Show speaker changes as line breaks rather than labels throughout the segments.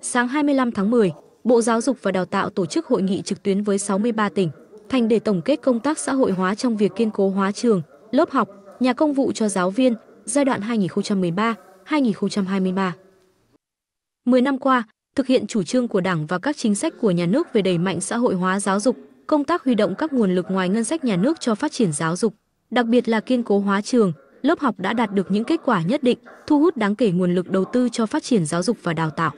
Sáng 25 tháng 10, Bộ Giáo dục và Đào tạo tổ chức hội nghị trực tuyến với 63 tỉnh, thành để tổng kết công tác xã hội hóa trong việc kiên cố hóa trường, lớp học, nhà công vụ cho giáo viên giai đoạn 2013-2023. 10 năm qua, thực hiện chủ trương của Đảng và các chính sách của nhà nước về đẩy mạnh xã hội hóa giáo dục, công tác huy động các nguồn lực ngoài ngân sách nhà nước cho phát triển giáo dục, đặc biệt là kiên cố hóa trường, lớp học đã đạt được những kết quả nhất định, thu hút đáng kể nguồn lực đầu tư cho phát triển giáo dục và đào tạo.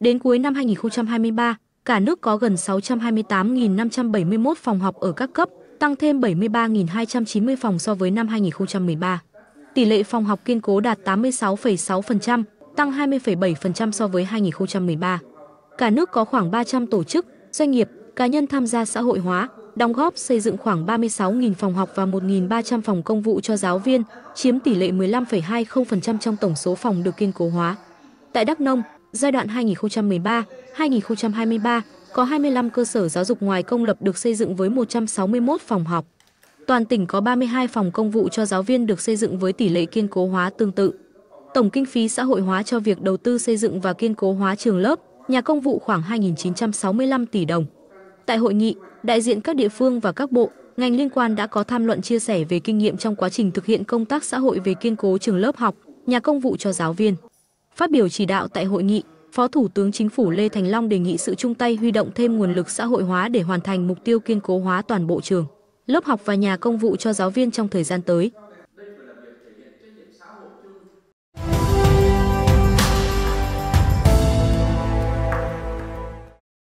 Đến cuối năm 2023, cả nước có gần 628.571 phòng học ở các cấp, tăng thêm 73.290 phòng so với năm 2013. Tỷ lệ phòng học kiên cố đạt 86,6%, tăng 20,7% so với 2013. Cả nước có khoảng 300 tổ chức, doanh nghiệp, cá nhân tham gia xã hội hóa, đóng góp xây dựng khoảng 36.000 phòng học và 1.300 phòng công vụ cho giáo viên, chiếm tỷ lệ 15,20% trong tổng số phòng được kiên cố hóa. Tại Đắk Nông, giai đoạn 2013-2023 có 25 cơ sở giáo dục ngoài công lập được xây dựng với 161 phòng học. Toàn tỉnh có 32 phòng công vụ cho giáo viên được xây dựng với tỷ lệ kiên cố hóa tương tự. Tổng kinh phí xã hội hóa cho việc đầu tư xây dựng và kiên cố hóa trường lớp, nhà công vụ khoảng 2.965 tỷ đồng. Tại hội nghị, đại diện các địa phương và các bộ, ngành liên quan đã có tham luận chia sẻ về kinh nghiệm trong quá trình thực hiện công tác xã hội về kiên cố trường lớp học, nhà công vụ cho giáo viên. Phát biểu chỉ đạo tại hội nghị, Phó Thủ tướng Chính phủ Lê Thành Long đề nghị sự chung tay huy động thêm nguồn lực xã hội hóa để hoàn thành mục tiêu kiên cố hóa toàn bộ trường, lớp học và nhà công vụ cho giáo viên trong thời gian tới.